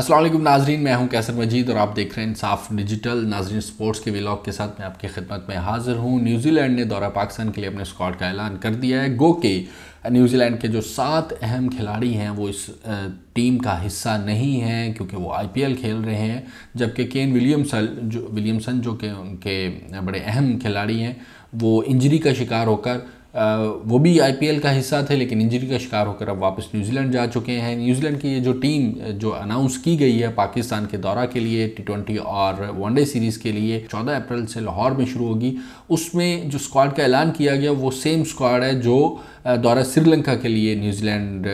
असलम नाजरीन मैं हूं कैसर मजीद और आप देख रहे हैं इंसाफ डिजिटल नाजरीन स्पोर्ट्स के विलॉग के साथ मैं आपकी खिदमत में हाजिर हूं न्यूजीलैंड ने दौरा पाकिस्तान के लिए अपने स्कॉट का ऐलान कर दिया है गो के न्यूजीलैंड के जो सात अहम खिलाड़ी हैं वो इस टीम का हिस्सा नहीं है क्योंकि वो आईपीएल खेल रहे हैं जबकि केन विलियमसन जो विलियमसन जो कि उनके बड़े अहम खिलाड़ी हैं वो इंजरी का शिकार होकर वो भी आईपीएल का हिस्सा थे लेकिन इंजरी का शिकार होकर अब वापस न्यूजीलैंड जा चुके हैं न्यूजीलैंड की ये जो टीम जो अनाउंस की गई है पाकिस्तान के दौरा के लिए टी और वनडे सीरीज़ के लिए 14 अप्रैल से लाहौर में शुरू होगी उसमें जो स्क्वाड का ऐलान किया गया वो सेम स्क्वाड है जो दौरा श्रीलंका के लिए न्यूजीलैंड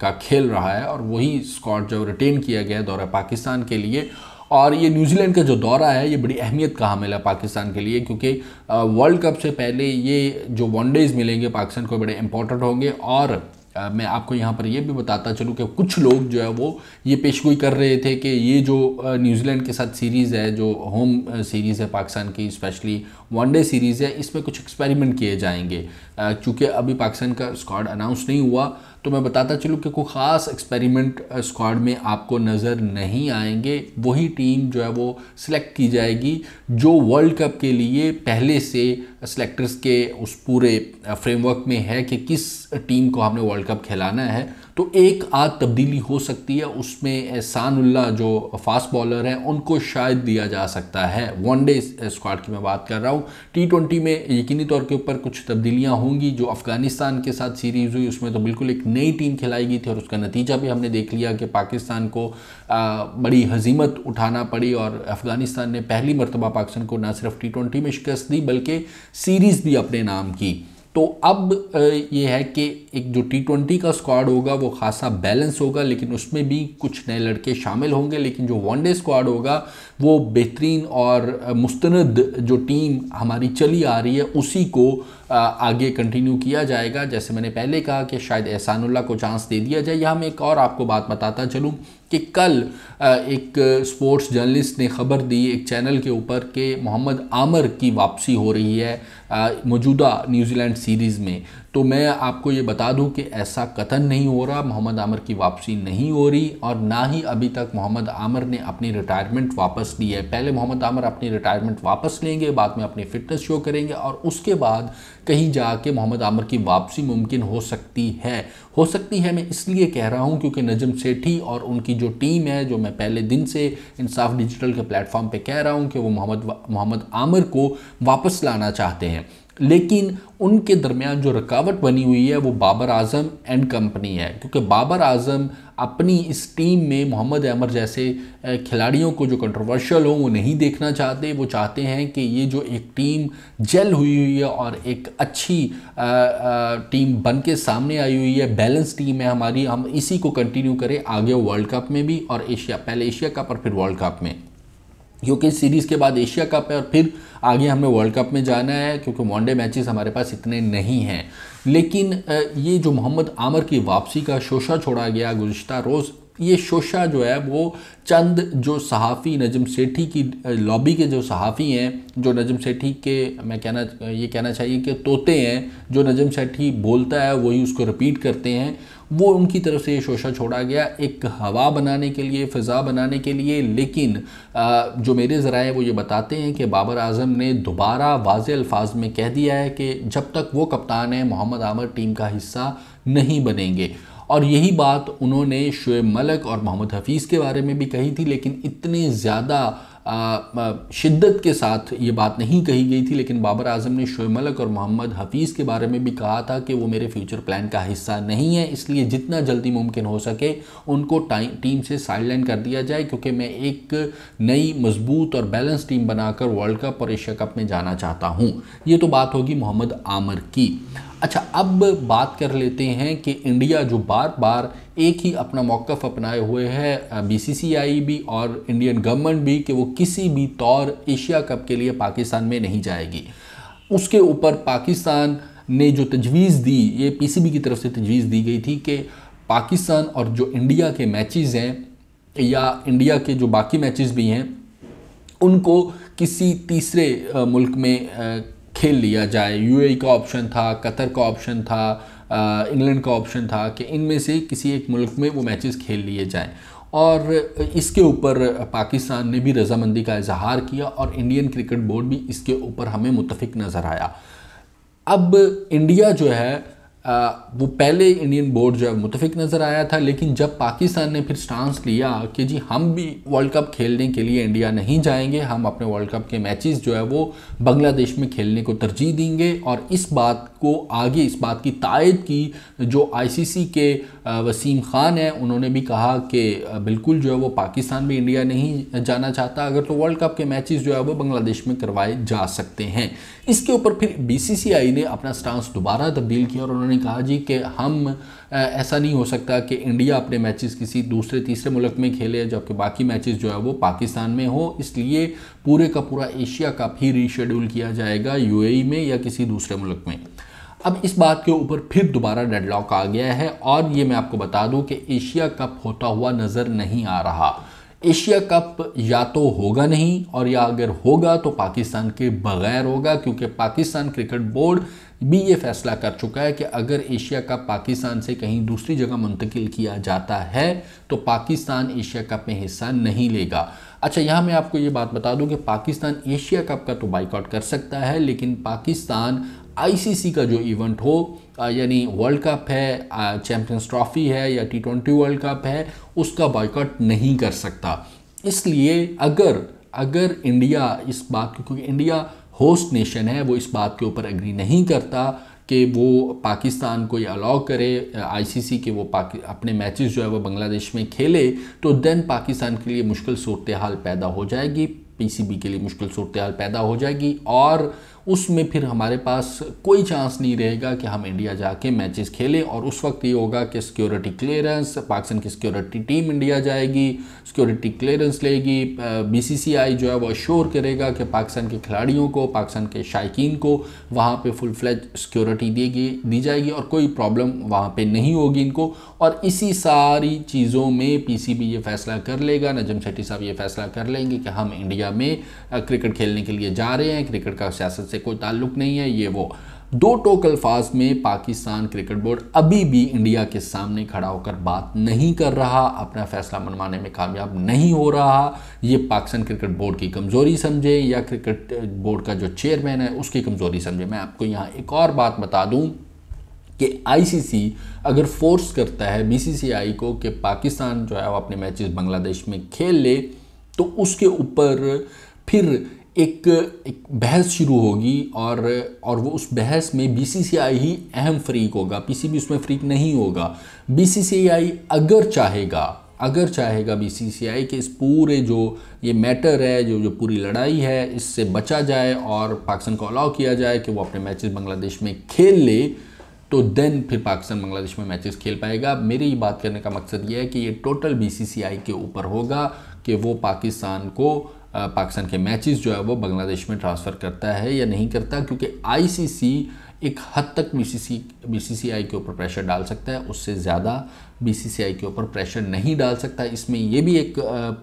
का खेल रहा है और वही स्क्वाड जो रिटेन किया गया है दौरा पाकिस्तान के लिए और ये न्यूजीलैंड का जो दौरा है ये बड़ी अहमियत का हामिल है पाकिस्तान के लिए क्योंकि वर्ल्ड कप से पहले ये जो वनडेज़ मिलेंगे पाकिस्तान को बड़े इंपॉर्टेंट होंगे और मैं आपको यहाँ पर यह भी बताता चलूँ कि कुछ लोग जो है वो ये पेशगोई कर रहे थे कि ये जो न्यूजीलैंड के साथ सीरीज़ है जो होम सीरीज़ है पाकिस्तान की स्पेशली वनडे सीरीज़ है इसमें कुछ एक्सपेरिमेंट किए जाएंगे चूँकि अभी पाकिस्तान का स्क्वाड अनाउंस नहीं हुआ तो मैं बताता चलूँ कि कोई ख़ास एक्सपेरिमेंट स्क्वाड में आपको नज़र नहीं आएंगे वही टीम जो है वो सिलेक्ट की जाएगी जो वर्ल्ड कप के लिए पहले से सेलेक्टर्स के उस पूरे फ्रेमवर्क में है कि किस टीम को हमने वर्ल्ड कप खिलाना है तो एक आध तब्दीली हो सकती है उसमें एहसानुल्ला जो फास्ट बॉलर हैं उनको शायद दिया जा सकता है वनडे स्क्वाड की मैं बात कर रहा हूँ टी ट्वेंटी में यकीनी तौर के ऊपर कुछ तब्दीलियाँ होंगी जो अफ़गानिस्तान के साथ सीरीज़ हुई उसमें तो बिल्कुल एक नई टीम खिलाई गई थी और उसका नतीजा भी हमने देख लिया कि पाकिस्तान को बड़ी हजीमत उठाना पड़ी और अफ़गानिस्तान ने पहली मरतबा पाकिस्तान को ना सिर्फ टी ट्वेंटी में शिकस्त दी बल्कि सीरीज़ भी अपने नाम की तो अब ये है कि एक जो टी ट्वेंटी का स्क्वाड होगा वो खासा बैलेंस होगा लेकिन उसमें भी कुछ नए लड़के शामिल होंगे लेकिन जो वनडे स्क्वाड होगा वो बेहतरीन और मुस्तंद जो टीम हमारी चली आ रही है उसी को आगे कंटिन्यू किया जाएगा जैसे मैंने पहले कहा कि शायद एहसानुल्ला को चांस दे दिया जाए यहाँ मैं एक और आपको बात बताता चलूँ कि कल एक स्पोर्ट्स जर्नलिस्ट ने खबर दी एक चैनल के ऊपर कि मोहम्मद आमर की वापसी हो रही है मौजूदा न्यूजीलैंड सीरीज़ में तो मैं आपको ये बता दूं कि ऐसा कथन नहीं हो रहा मोहम्मद आमर की वापसी नहीं हो रही और ना ही अभी तक मोहम्मद आमर ने अपनी रिटायरमेंट वापस ली है पहले मोहम्मद आमर अपनी रिटायरमेंट वापस लेंगे बाद में अपनी फिटनेस शो करेंगे और उसके बाद कहीं जाके मोहम्मद आमर की वापसी मुमकिन हो सकती है हो सकती है मैं इसलिए कह रहा हूँ क्योंकि नजम सेठी और उनकी जो टीम है जो मैं पहले दिन से इंसाफ डिजिटल के प्लेटफॉर्म पर कह रहा हूँ कि वो मोहम्मद मोहम्मद आमर को वापस लाना चाहते हैं लेकिन उनके दरमियान जो रुकावट बनी हुई है वो बाबर आजम एंड कंपनी है क्योंकि बाबर आजम अपनी इस टीम में मोहम्मद अमर जैसे खिलाड़ियों को जो कंट्रोवर्शियल हो वो नहीं देखना चाहते वो चाहते हैं कि ये जो एक टीम जेल हुई हुई है और एक अच्छी आ, आ, टीम बन के सामने आई हुई है बैलेंस टीम है हमारी हम इसी को कंटिन्यू करें आगे वर्ल्ड कप में भी और एशिया पहले एशिया कप और फिर वर्ल्ड कप में क्योंकि सीरीज़ के बाद एशिया कप है और फिर आगे हमें वर्ल्ड कप में जाना है क्योंकि वनडे मैचेस हमारे पास इतने नहीं हैं लेकिन ये जो मोहम्मद आमर की वापसी का शोशा छोड़ा गया गुज्तर रोज़ ये शोशा जो है वो चंद जो सहाफ़ी नजम सेठी की लॉबी के जो सहाफ़ी हैं जो नजम सेठी के मैं कहना ये कहना चाहिए कि तोते हैं जो नजम सेठी बोलता है वही उसको रिपीट करते हैं वो उनकी तरफ से ये शोशा छोड़ा गया एक हवा बनाने के लिए फ़िज़ा बनाने के लिए लेकिन जो मेरे ज़राए वो ये बताते हैं कि बाबर आजम ने दोबारा वाज अल्फाज में कह दिया है कि जब तक वो कप्तान है मोहम्मद आमर टीम का हिस्सा नहीं बनेंगे और यही बात उन्होंने शुएब मलक और मोहम्मद हफीज़ के बारे में भी कही थी लेकिन इतने ज़्यादा शिद्दत के साथ ये बात नहीं कही गई थी लेकिन बाबर आजम ने शोए मलक और मोहम्मद हफीज़ के बारे में भी कहा था कि वो मेरे फ्यूचर प्लान का हिस्सा नहीं है इसलिए जितना जल्दी मुमकिन हो सके उनको टीम से साइडलाइन कर दिया जाए क्योंकि मैं एक नई मजबूत और बैलेंस टीम बनाकर वर्ल्ड कप और एशिया कप में जाना चाहता हूँ ये तो बात होगी मोहम्मद आमर की अच्छा अब बात कर लेते हैं कि इंडिया जो बार बार एक ही अपना मौक़ अपनाए हुए है बीसीसीआई भी और इंडियन गवर्नमेंट भी कि वो किसी भी तौर एशिया कप के लिए पाकिस्तान में नहीं जाएगी उसके ऊपर पाकिस्तान ने जो तजवीज़ दी ये पीसीबी की तरफ से तजवीज़ दी गई थी कि पाकिस्तान और जो इंडिया के मैचेस हैं या इंडिया के जो बाकी मैचेस भी हैं उनको किसी तीसरे मुल्क में खेल लिया जाए यूएई e का ऑप्शन था कतर का ऑप्शन था इंग्लैंड का ऑप्शन था कि इनमें से किसी एक मुल्क में वो मैचेस खेल लिए जाएं और इसके ऊपर पाकिस्तान ने भी रजामंदी का इजहार किया और इंडियन क्रिकेट बोर्ड भी इसके ऊपर हमें मुतफिक नज़र आया अब इंडिया जो है वो पहले इंडियन बोर्ड जो है मुतफिक नज़र आया था लेकिन जब पाकिस्तान ने फिर स्टांस लिया कि जी हम भी वर्ल्ड कप खेलने के लिए इंडिया नहीं जाएंगे हम अपने वर्ल्ड कप के मैचेस जो है वो बांग्लादेश में खेलने को तरजीह देंगे और इस बात को आगे इस बात की तायद की जो आईसीसी के वसीम ख़ान हैं उन्होंने भी कहा कि बिल्कुल जो है वो पाकिस्तान भी इंडिया नहीं जाना चाहता अगर तो वर्ल्ड कप के मैच जो है वो बांग्लादेश में करवाए जा सकते हैं इसके ऊपर फिर बी ने अपना स्टांस दोबारा तब्दील किया और उन्होंने उन्होंने कहा जी कि हम ऐसा नहीं हो सकता कि इंडिया अपने मैचेस किसी दूसरे तीसरे मुल्क में खेले जबकि बाकी मैचेस जो है वो पाकिस्तान में हो इसलिए पूरे का पूरा एशिया कप ही रीशेड्यूल किया जाएगा यूएई में या किसी दूसरे मुल्क में अब इस बात के ऊपर फिर दोबारा डेडलॉक आ गया है और ये मैं आपको बता दूं कि एशिया कप होता हुआ नज़र नहीं आ रहा एशिया कप या तो होगा नहीं और या अगर होगा तो पाकिस्तान के बगैर होगा क्योंकि पाकिस्तान क्रिकेट बोर्ड भी ये फैसला कर चुका है कि अगर एशिया कप पाकिस्तान से कहीं दूसरी जगह मुंतकिल किया जाता है तो पाकिस्तान एशिया कप में हिस्सा नहीं लेगा अच्छा यहाँ मैं आपको ये बात बता दूं कि पाकिस्तान एशिया कप का तो बाइकआउट कर सकता है लेकिन पाकिस्तान आईसीसी का जो इवेंट हो यानी वर्ल्ड कप है चैम्पियंस ट्रॉफी है या टी ट्वेंटी वर्ल्ड कप है उसका बॉयकॉट नहीं कर सकता इसलिए अगर अगर इंडिया इस बात की क्योंकि इंडिया होस्ट नेशन है वो इस बात के ऊपर एग्री नहीं करता कि वो पाकिस्तान को ये अलाउ करे आईसीसी के वो अपने मैचेस जो है वो बांग्लादेश में खेले तो देन पाकिस्तान के लिए मुश्किल सूरत हाल पैदा हो जाएगी पीसीबी के लिए मुश्किल सूरत हाल पैदा हो जाएगी और उसमें फिर हमारे पास कोई चांस नहीं रहेगा कि हम इंडिया जाके मैचेस खेलें और उस वक्त ये होगा कि सिक्योरिटी क्लियरेंस पाकिस्तान की सिक्योरिटी टीम इंडिया जाएगी सिक्योरिटी क्लियरेंस लेगी बीसीसीआई जो है वो अश्योर करेगा कि पाकिस्तान के खिलाड़ियों को पाकिस्तान के शायकीन को वहाँ पर फुल फ्लैज सिक्योरिटी देगी दी जाएगी और कोई प्रॉब्लम वहाँ पर नहीं होगी इनको और इसी सारी चीज़ों में पी ये फैसला कर लेगा नजम शेट्टी साहब ये फैसला कर लेंगे कि हम इंडिया में क्रिकेट खेलने के लिए जा रहे हैं क्रिकेट का सियासत से कोई ताल्लुक नहीं है ये वो दो टोक अल्फाज में पाकिस्तान क्रिकेट बोर्ड अभी भी इंडिया के सामने खड़ा होकर बात नहीं कर रहा अपना फैसला मनवाने में कामयाब नहीं हो रहा ये पाकिस्तान क्रिकेट बोर्ड की कमज़ोरी समझे या क्रिकेट बोर्ड का जो चेयरमैन है उसकी कमज़ोरी समझे मैं आपको यहाँ एक और बात बता दूँ कि आईसीसी अगर फोर्स करता है बीसीसीआई को कि पाकिस्तान जो है वो अपने मैचेस बांग्लादेश में खेल ले तो उसके ऊपर फिर एक, एक बहस शुरू होगी और और वो उस बहस में बीसीसीआई ही अहम फ्रीक होगा पीसीबी उसमें फ्रीक नहीं होगा बीसीसीआई अगर चाहेगा अगर चाहेगा बीसीसीआई कि इस पूरे जो ये मैटर है जो जो पूरी लड़ाई है इससे बचा जाए और पाकिस्तान को अलाउ किया जाए कि वो अपने मैचेस बांग्लादेश में खेल ले तो देन फिर पाकिस्तान बांग्लादेश में मैचेस खेल पाएगा मेरी बात करने का मकसद ये है कि ये टोटल बीसीसीआई के ऊपर होगा कि वो पाकिस्तान को पाकिस्तान के मैचेस जो है वो बांग्लादेश में ट्रांसफ़र करता है या नहीं करता क्योंकि आईसीसी एक हद तक सी बीसीसीआई के ऊपर प्रेशर डाल सकता है उससे ज़्यादा बीसीसीआई के ऊपर प्रेशर नहीं डाल सकता इसमें यह भी एक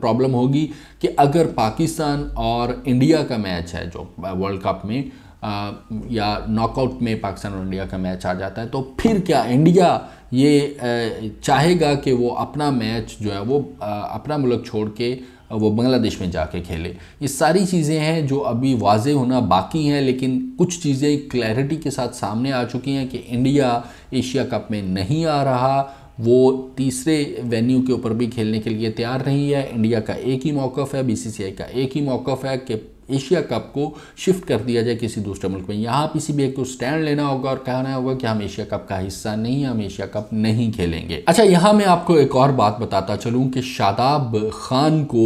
प्रॉब्लम होगी कि अगर पाकिस्तान और इंडिया का मैच है जो वर्ल्ड कप में या नॉकआउट में पाकिस्तान और इंडिया का मैच आ जाता है तो फिर क्या इंडिया ये चाहेगा कि वो अपना मैच जो है वो अपना मुल्क छोड़ के वो बांग्लादेश में जाके खेले ये सारी चीज़ें हैं जो अभी वाज होना बाकी हैं लेकिन कुछ चीज़ें क्लैरिटी के साथ सामने आ चुकी हैं कि इंडिया एशिया कप में नहीं आ रहा वो तीसरे वेन्यू के ऊपर भी खेलने के लिए तैयार नहीं है इंडिया का एक ही मौक़ है बीसीसीआई का एक ही मौक़ है कि एशिया कप को शिफ्ट कर दिया जाए किसी दूसरे मुल्क में यहाँ पीसीबीआई को तो स्टैंड लेना होगा और कहना होगा कि हम एशिया कप का हिस्सा नहीं हम एशिया कप नहीं खेलेंगे अच्छा यहाँ मैं आपको एक और बात बताता चलूँ कि शादाब खान को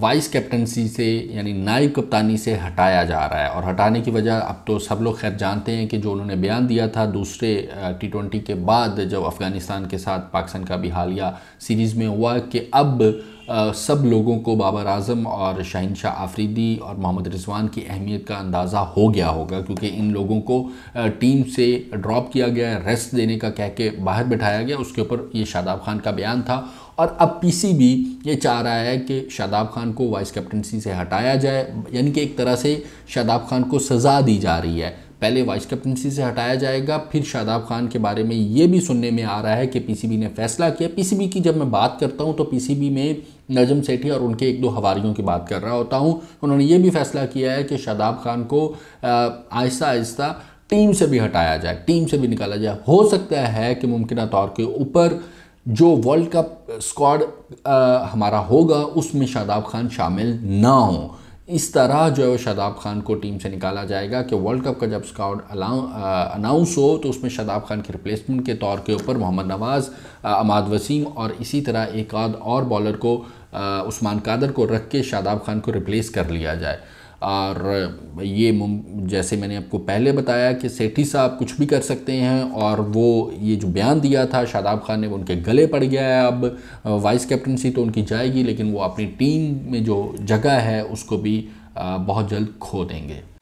वाइस कैप्टनसी से यानी नायब कप्तानी से हटाया जा रहा है और हटाने की वजह अब तो सब लोग खैर जानते हैं कि जो उन्होंने बयान दिया था दूसरे टी के बाद जब अफ़गानिस्तान के साथ पाकिस्तान का भी हालिया सीरीज़ में हुआ कि अब सब लोगों को बाबर आजम और शाहिनशाह शाह आफरीदी और मोहम्मद रिजवान की अहमियत का अंदाज़ा हो गया होगा क्योंकि इन लोगों को टीम से ड्रॉप किया गया रेस्ट देने का कह के बाहर बिठाया गया उसके ऊपर ये शादाब खान का बयान था और अब भी ये चाह रहा है कि शादाब खान को वाइस कैप्टनसी से हटाया जाए यानी कि एक तरह से शादाब खान को सज़ा दी जा रही है पहले वाइस कैप्टनसी से हटाया जाएगा फिर शादाब खान के बारे में ये भी सुनने में आ रहा है कि पी ने फैसला किया पी की जब मैं बात करता हूँ तो पी में नजम सेठी और उनके एक दो हवारियों की बात कर रहा होता हूँ उन्होंने ये भी फैसला किया है कि शादाब खान को आहिस्ता आहिस्ता टीम से भी हटाया जाए टीम से भी निकाला जाए हो सकता है कि मुमकिन तौर के ऊपर जो वर्ल्ड कप स्क्वाड हमारा होगा उसमें शादाब खान शामिल ना हो इस तरह जो है वो शादाब खान को टीम से निकाला जाएगा कि वर्ल्ड कप का जब स्काउट अनाउंस हो तो उसमें शादाब खान के रिप्लेसमेंट के तौर के ऊपर मोहम्मद नवाज़ अमाद वसीम और इसी तरह एक आध और बॉलर को उस्मान कादर को रख के शादाब खान को रिप्लेस कर लिया जाए और ये जैसे मैंने आपको पहले बताया कि सेठी साहब कुछ भी कर सकते हैं और वो ये जो बयान दिया था शादाब खान ने वो उनके गले पड़ गया है अब वाइस कैप्टनसी तो उनकी जाएगी लेकिन वो अपनी टीम में जो जगह है उसको भी बहुत जल्द खो देंगे